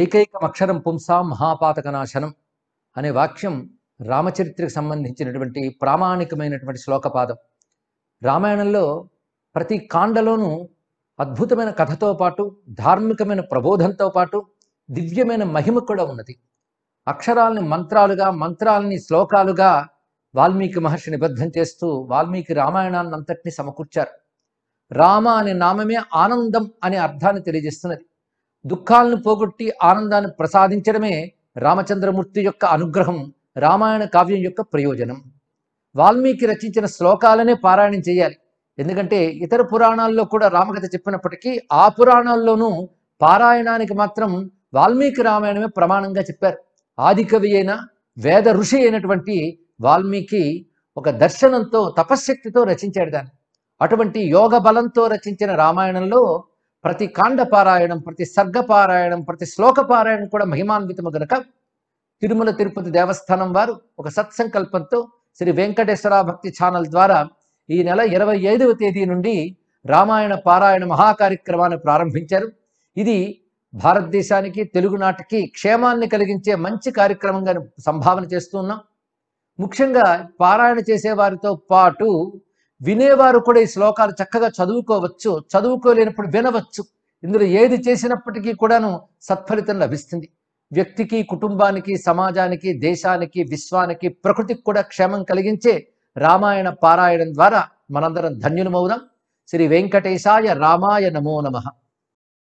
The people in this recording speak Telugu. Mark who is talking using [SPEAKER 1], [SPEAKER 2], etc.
[SPEAKER 1] ఏకైకం అక్షరం పుంసా నాశనం అనే వాక్యం రామచరిత్రకు సంబంధించినటువంటి ప్రామాణికమైనటువంటి శ్లోకపాదం రామాయణంలో ప్రతి కాండలోనూ అద్భుతమైన కథతో పాటు ధార్మికమైన ప్రబోధంతో పాటు దివ్యమైన మహిమ కూడా ఉన్నది అక్షరాలని మంత్రాలుగా మంత్రాలని శ్లోకాలుగా వాల్మీకి మహర్షి నిబద్ధం చేస్తూ వాల్మీకి రామాయణాన్ని అంతటిని సమకూర్చారు రామ అనే నామమే ఆనందం అనే అర్థాన్ని తెలియజేస్తున్నది దుఃఖాలను పోగొట్టి ఆనందాన్ని ప్రసాదించడమే రామచంద్రమూర్తి యొక్క అనుగ్రహం రామాయణ కావ్యం యొక్క ప్రయోజనం వాల్మీకి రచించిన శ్లోకాలనే పారాయణం చేయాలి ఎందుకంటే ఇతర పురాణాల్లో కూడా రామకథ చెప్పినప్పటికీ ఆ పురాణాల్లోనూ పారాయణానికి మాత్రం వాల్మీకి రామాయణమే ప్రమాణంగా చెప్పారు ఆదికవి అయిన వేద ఋషి అయినటువంటి వాల్మీకి ఒక దర్శనంతో తపశ్శక్తితో రచించాడు దాన్ని అటువంటి యోగ బలంతో రచించిన రామాయణంలో ప్రతి కాండ పారాయణం ప్రతి సర్గ పారాయణం ప్రతి శ్లోక పారాయణం కూడా మహిమాన్వితము గనక తిరుమల తిరుపతి దేవస్థానం వారు ఒక సత్సంకల్పంతో శ్రీ వెంకటేశ్వర భక్తి ఛానల్ ద్వారా ఈ నెల ఇరవై ఐదవ తేదీ నుండి రామాయణ పారాయణ మహాకార్యక్రమాన్ని ప్రారంభించారు ఇది భారతదేశానికి తెలుగునాటికి క్షేమాన్ని కలిగించే మంచి కార్యక్రమంగా సంభావన చేస్తున్నాం ముఖ్యంగా పారాయణ చేసే వారితో పాటు వినేవారు కూడా ఈ శ్లోకాలు చక్కగా చదువుకోవచ్చు చదువుకోలేనప్పుడు వినవచ్చు ఇందులో ఏది చేసినప్పటికీ కూడాను సత్ఫలితం లభిస్తుంది వ్యక్తికి కుటుంబానికి సమాజానికి దేశానికి విశ్వానికి ప్రకృతికి కూడా క్షేమం కలిగించే రామాయణ పారాయణం ద్వారా మనందరం ధన్యులమవుదాం శ్రీ వెంకటేశాయ రామాయ నమో నమః